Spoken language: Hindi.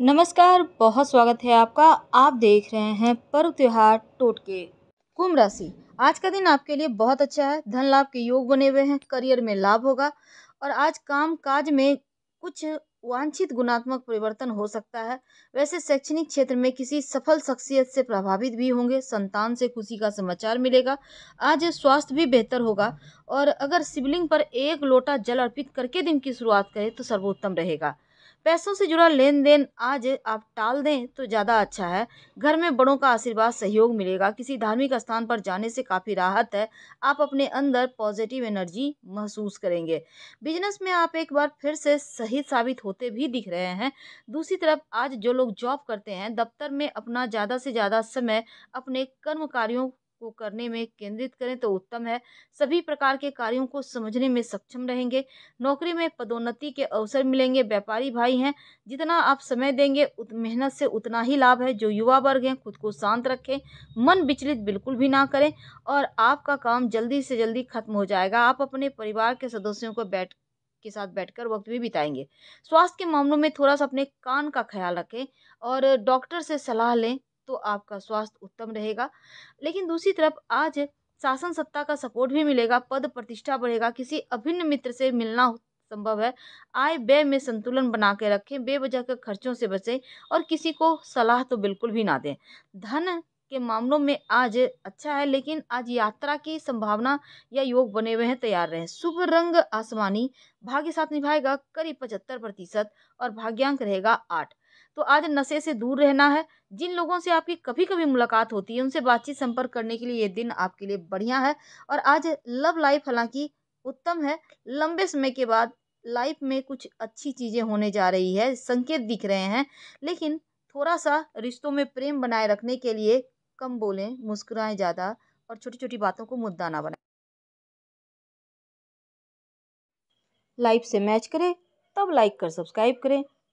नमस्कार बहुत स्वागत है आपका आप देख रहे हैं पर्व त्योहार टोटके कुंभ राशि आज का दिन आपके लिए बहुत अच्छा है धन लाभ के योग बने हुए हैं करियर में लाभ होगा और आज काम काज में कुछ वांछित गुणात्मक परिवर्तन हो सकता है वैसे शैक्षणिक क्षेत्र में किसी सफल शख्सियत से प्रभावित भी होंगे संतान से खुशी का समाचार मिलेगा आज स्वास्थ्य भी बेहतर होगा और अगर शिवलिंग पर एक लोटा जल अर्पित करके दिन की शुरुआत करें तो सर्वोत्तम रहेगा पैसों से जुड़ा लेन देन आज आप टाल दें तो ज़्यादा अच्छा है घर में बड़ों का आशीर्वाद सहयोग मिलेगा किसी धार्मिक स्थान पर जाने से काफ़ी राहत है आप अपने अंदर पॉजिटिव एनर्जी महसूस करेंगे बिजनेस में आप एक बार फिर से सही साबित होते भी दिख रहे हैं दूसरी तरफ आज जो लोग जॉब करते हैं दफ्तर में अपना ज़्यादा से ज़्यादा समय अपने कर्म कार्यों को करने में केंद्रित करें तो उत्तम है सभी प्रकार के कार्यों को समझने में सक्षम रहेंगे नौकरी में पदोन्नति के अवसर मिलेंगे व्यापारी भाई हैं जितना आप समय देंगे उत मेहनत से उतना ही लाभ है जो युवा वर्ग हैं खुद को शांत रखें मन विचलित बिल्कुल भी ना करें और आपका काम जल्दी से जल्दी खत्म हो जाएगा आप अपने परिवार के सदस्यों को बैठ के साथ बैठकर वक्त भी बिताएंगे स्वास्थ्य के मामलों में थोड़ा सा अपने कान का ख्याल रखें और डॉक्टर से सलाह लें तो आपका स्वास्थ्य उत्तम रहेगा लेकिन दूसरी तरफ आज शासन सत्ता का सपोर्ट भी मिलेगा पद प्रतिष्ठा बढ़ेगा किसी अभिन्न मित्र से मिलना संभव है आय व्यय में संतुलन बना के रखें बेवजह के खर्चों से बचें और किसी को सलाह तो बिल्कुल भी ना दें धन के मामलों में आज अच्छा है लेकिन आज यात्रा की संभावना या योग बने हुए हैं तैयार रहें शुभ रंग आसमानी भाग्य साथ निभाएगा करीब पचहत्तर प्रतिशत और भाग्यांक रहेगा आठ तो आज नशे से दूर रहना है जिन लोगों से आपकी कभी कभी मुलाकात होती है उनसे बातचीत संपर्क करने के लिए ये दिन आपके लिए बढ़िया है और आज लव लाइफ हालांकि उत्तम है लंबे समय के बाद लाइफ में कुछ अच्छी चीज़ें होने जा रही है संकेत दिख रहे हैं लेकिन थोड़ा सा रिश्तों में प्रेम बनाए रखने के लिए कम बोलें मुस्कुराएं ज़्यादा और छोटी छोटी बातों को मुद्दा ना बनाएं लाइफ से मैच करें तब लाइक कर सब्सक्राइब करें